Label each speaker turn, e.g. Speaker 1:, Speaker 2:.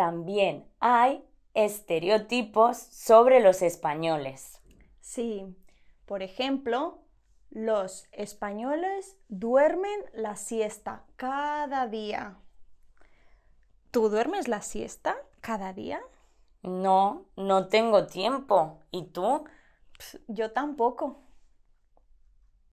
Speaker 1: también hay estereotipos sobre los españoles.
Speaker 2: Sí, por ejemplo, los españoles duermen la siesta cada día. ¿Tú
Speaker 3: duermes la siesta cada día?
Speaker 4: No, no tengo tiempo. ¿Y tú? yo tampoco.